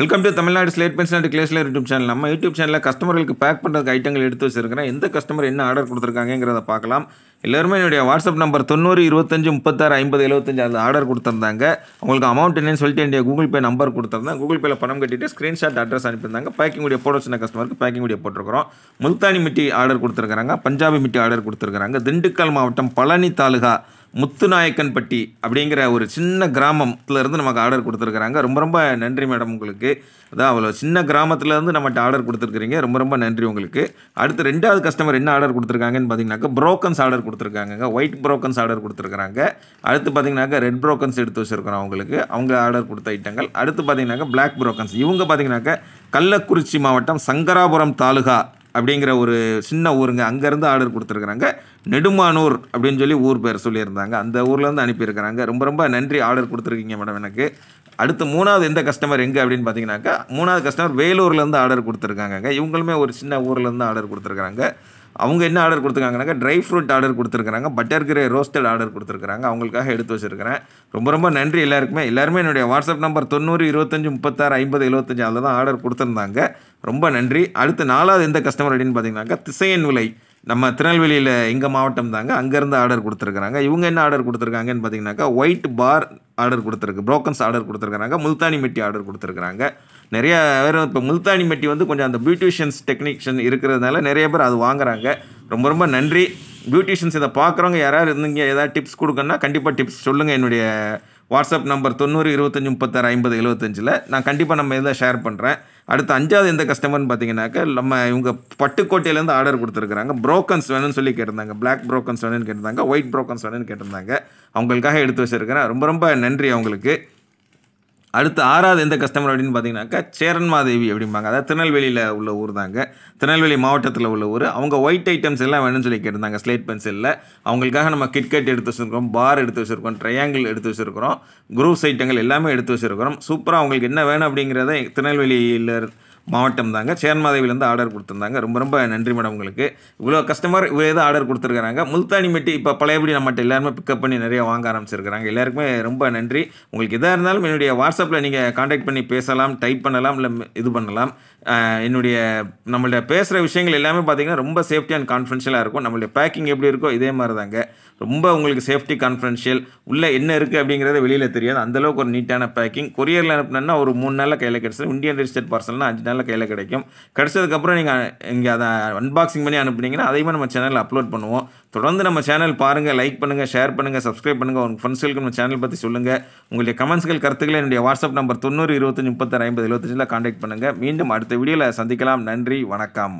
welcome to Tamil Nadu slate pens and கிளேஸ்ல YouTube channel நம்ம YouTube சேனலில் கஸ்டமர்களுக்கு பேக் பண்ணுறதுக்கு ஐட்டங்கள் எடுத்து வச்சிருக்கிறேன் எந்த கஸ்டமர் என்ன ஆர்டர் கொடுத்துருக்காங்கிறத பார்க்கலாம் எல்லாருமே என்னுடைய வாட்ஸ்அப் நம்பர் தொண்ணூறு இருபத்தஞ்சு முப்பத்தாறு ஐம்பது எழுபத்தஞ்சு அந்த ஆர்டர் கொடுத்துருந்தாங்க உங்களுக்கு அமௌண்ட் என்னன்னு சொல்லிட்டு என்னுடைய கூகுள் பே நம்பர் கொடுத்துருந்தேன் கூகுள் பேயில் பணம் கட்டிட்டு ஸ்க்ரீன்ஷாட் அட்ரஸ் அனுப்பியிருந்தாங்க பேக்கிங் உடைய போட வச்சிருந்த கஸ்டமருக்கு பேக்கிங் உடைய போட்டிருக்கிறோம் முல்தானி மிட்டி ஆர்டர் கொடுத்துருக்காங்க பஞ்சாபி மிட்டி ஆர்டர் கொடுத்துருக்காங்க திண்டுக்கல் மாவட்டம் பழனி தாலுகா முத்துநாயக்கன்பட்டி அப்படிங்கிற ஒரு சின்ன கிராமத்துலேருந்து நமக்கு ஆர்டர் கொடுத்துருக்குறாங்க ரொம்ப ரொம்ப நன்றி மேடம் உங்களுக்கு அதான் அவ்வளோ சின்ன கிராமத்துலேருந்து நம்மகிட்ட ஆர்டர் கொடுத்துருக்குறீங்க ரொம்ப ரொம்ப நன்றி உங்களுக்கு அடுத்து ரெண்டாவது கஸ்டமர் என்ன ஆர்டர் கொடுத்துருக்காங்கன்னு பார்த்தீங்கன்னாக்கா ப்ரோக்கன்ஸ் ஆர்டர் கொடுத்துருக்காங்க ஒயிட் ப்ரோக்கன்ஸ் ஆர்டர் கொடுத்துருக்குறாங்க அடுத்து பார்த்தீங்கன்னாக்கா ரெட் ப்ரோக்கன்ஸ் எடுத்து வச்சுருக்கிறோம் அவங்களுக்கு அவங்க ஆர்டர் கொடுத்த ஐட்டங்கள் அடுத்து பார்த்தீங்கன்னாக்கா பிளாக் ப்ரோக்கன்ஸ் இவங்க பார்த்தீங்கன்னாக்கா கள்ளக்குறிச்சி மாவட்டம் சங்கராபுரம் தாலுகா அப்படிங்கிற ஒரு சின்ன ஊருங்க அங்கேருந்து ஆர்டர் கொடுத்துருக்குறாங்க நெடுமானூர் அப்படின்னு சொல்லி ஊர் பேர் சொல்லியிருந்தாங்க அந்த ஊர்லேருந்து அனுப்பியிருக்கிறாங்க ரொம்ப ரொம்ப நன்றி ஆர்டர் கொடுத்துருக்கீங்க மேடம் எனக்கு அடுத்து மூணாவது எந்த கஸ்டமர் எங்கே அப்படின்னு பார்த்தீங்கன்னாக்கா மூணாவது கஸ்டமர் வேலூர்லேருந்து ஆர்டர் கொடுத்துருக்காங்க இவங்களுமே ஒரு சின்ன ஊர்லேருந்து ஆர்டர் கொடுத்துருக்குறாங்க அவங்க என்ன ஆர்டர் கொடுத்துருக்காங்கனாக்கா ட்ரை ஃப்ரூட் ஆர்டர் கொடுத்துருக்குறாங்க பட்டர் கிரே ரோஸ்டட் ஆர்டர் கொடுத்துருக்காங்க அவங்களுக்காக எடுத்து வச்சுருக்கிறேன் ரொம்ப ரொம்ப நன்றி எல்லாருக்குமே எல்லாருமே என்னுடைய வாட்ஸ்அப் நம்பர் தொண்ணூறு இருபத்தஞ்சு முப்பத்தாறு ஐம்பது எழுபத்தஞ்சு அதில் தான் ஆர்டர் கொடுத்துருந்தாங்க ரொம்ப நன்றி அடுத்து நாலாவது எந்த கஸ்டமர் அப்படின்னு பார்த்தீங்கன்னாக்கா திசையன் விலை நம்ம திருநெல்வேலியில் எங்கள் மாவட்டம் தாங்க அங்கேருந்து ஆர்டர் கொடுத்துருக்குறாங்க இவங்க என்ன ஆர்டர் கொடுத்துருக்காங்கன்னு பார்த்தீங்கன்னாக்கா ஒயிட் பார் ஆர்டர் கொடுத்துருக்கு ப்ரோக்கன்ஸ் ஆர்டர் கொடுத்துருக்குறாங்க முல்தானி மெட்டி ஆர்டர் கொடுத்துருக்குறாங்க நிறைய பேர் இப்போ முல்தானி மெட்டி வந்து கொஞ்சம் அந்த பியூட்டிஷியன்ஸ் டெக்னீஷியன் இருக்கிறதுனால நிறைய பேர் அது வாங்குறாங்க ரொம்ப ரொம்ப நன்றி பியூட்டிஷியன்ஸ் இதை பார்க்குறவங்க யாராவது இருந்தீங்க ஏதாவது டிப்ஸ் கொடுக்குன்னா கண்டிப்பாக டிப்ஸ் சொல்லுங்கள் என்னுடைய வாட்ஸ்அப் நம்பர் தொண்ணூறு இருபத்தஞ்சி முப்பத்தாறு ஐம்பது எழுபத்தஞ்சில் நான் கண்டிப்பாக நம்ம இதில் ஷேர் பண்ணுறேன் அடுத்து அஞ்சாவது எந்த கஸ்டமர்னு பார்த்தீங்கன்னாக்க நம்ம இவங்க பட்டுக்கோட்டையிலேருந்து ஆர்டர் கொடுத்துருக்குறாங்க ப்ரோக்கன்ஸ் வேணும்னு சொல்லி கேட்டிருந்தாங்க பிளாக் ப்ரோக்கன்ஸ் வேணும்னு கேட்டிருந்தாங்க ஒயிட் ப்ரோக்கன்ஸ் வேணும்னு கேட்டிருந்தாங்க அவங்களுக்காக எடுத்து வச்சுருக்கிறேன் ரொம்ப ரொம்ப நன்றி அவங்களுக்கு அடுத்து ஆறாவது எந்த கஸ்டமர் அப்படின்னு பார்த்தீங்கன்னாக்கா சேரன்மாதேவி அப்படிம்பாங்க அதாவது திருநெல்வேலியில் உள்ள ஊர் தாங்க திருநெல்வேலி மாவட்டத்தில் உள்ள ஊர் அவங்க ஒயிட் ஐட்டம்ஸ் எல்லாம் வேணும்னு சொல்லி கேட்டிருந்தாங்க ஸ்லேட் பென்சிலில் அவங்களுக்காக நம்ம கிட்கட் எடுத்து வச்சுருக்கோம் பார் எடுத்து வச்சுருக்கோம் ட்ரையாங்கிள் எடுத்து வச்சுருக்கிறோம் குரூப்ஸ் ஐட்டங்கள் எல்லாமே எடுத்து வச்சுருக்கிறோம் சூப்பராக அவங்களுக்கு என்ன வேணும் அப்படிங்கிறத திருநெல்வேலியில் மாவட்டம் தாங்க சேன்மாதேவிலேருந்து ஆர்டர் கொடுத்துருந்தாங்க ரொம்ப ரொம்ப நன்றி மேடம் உங்களுக்கு இவ்வளோ கஸ்டமர் இவ்வளோ தான் ஆர்டர் கொடுத்துருக்காங்க மெட்டி இப்போ பழையபடி நம்மகிட்ட எல்லாருமே பிக்கப் பண்ணி நிறைய வாங்க ஆரம்பிச்சிருக்கிறாங்க எல்லாருக்குமே ரொம்ப நன்றி உங்களுக்கு எதாக இருந்தாலும் என்னுடைய வாட்ஸ்அப்பில் நீங்கள் காண்டாக்ட் பண்ணி பேசலாம் டைப் பண்ணலாம் இல்லை இது பண்ணலாம் என்னுடைய நம்மள்ட்ட பேசுகிற விஷயங்கள் எல்லாமே பார்த்திங்கன்னா ரொம்ப சேஃப்டி அண்ட் கான்ஃபிடென்ஷியலாக இருக்கும் நம்மளுடைய பேக்கிங் எப்படி இருக்கோ இதே மாதிரி தாங்க ரொம்ப உங்களுக்கு சேஃப்டி கான்ஃபிடென்ஷியல் உள்ளே என்ன இருக்குது அப்படிங்கிறத வெளியில் தெரியாது அந்தளவுக்கு ஒரு நீட்டான பேக்கிங் கொரியரில் அனுப்புனா ஒரு மூணு நாளில் கையில் கிடச்சிடும் இந்தியன் ரிஜிஸ்டர்ட் பார்சல்னால் அஞ்சு நாள் சேனலில் கையில் கிடைக்கும் கிடச்சதுக்கப்புறம் நீங்கள் இங்கே அதை அன்பாக்சிங் பண்ணி அனுப்புனீங்கன்னா அதையுமே நம்ம சேனலில் அப்லோட் பண்ணுவோம் தொடர்ந்து நம்ம சேனல் பாருங்கள் லைக் பண்ணுங்கள் ஷேர் பண்ணுங்கள் சப்ஸ்கிரைப் பண்ணுங்கள் உங்கள் ஃப்ரெண்ட்ஸ்களுக்கு நம்ம சேனல் பற்றி சொல்லுங்கள் உங்களுடைய கமெண்ட்ஸ்கள் கருத்துக்களை என்னுடைய வாட்ஸ்அப் நம்பர் தொண்ணூறு இருபத்தஞ்சி முப்பத்தாறு ஐம்பது எழுபத்தஞ்சில் காண்டாக்ட் பண்ணுங்கள் மீண்டும் அடுத்த வீடியோவில் சந்திக்கலாம் நன்றி வணக்கம்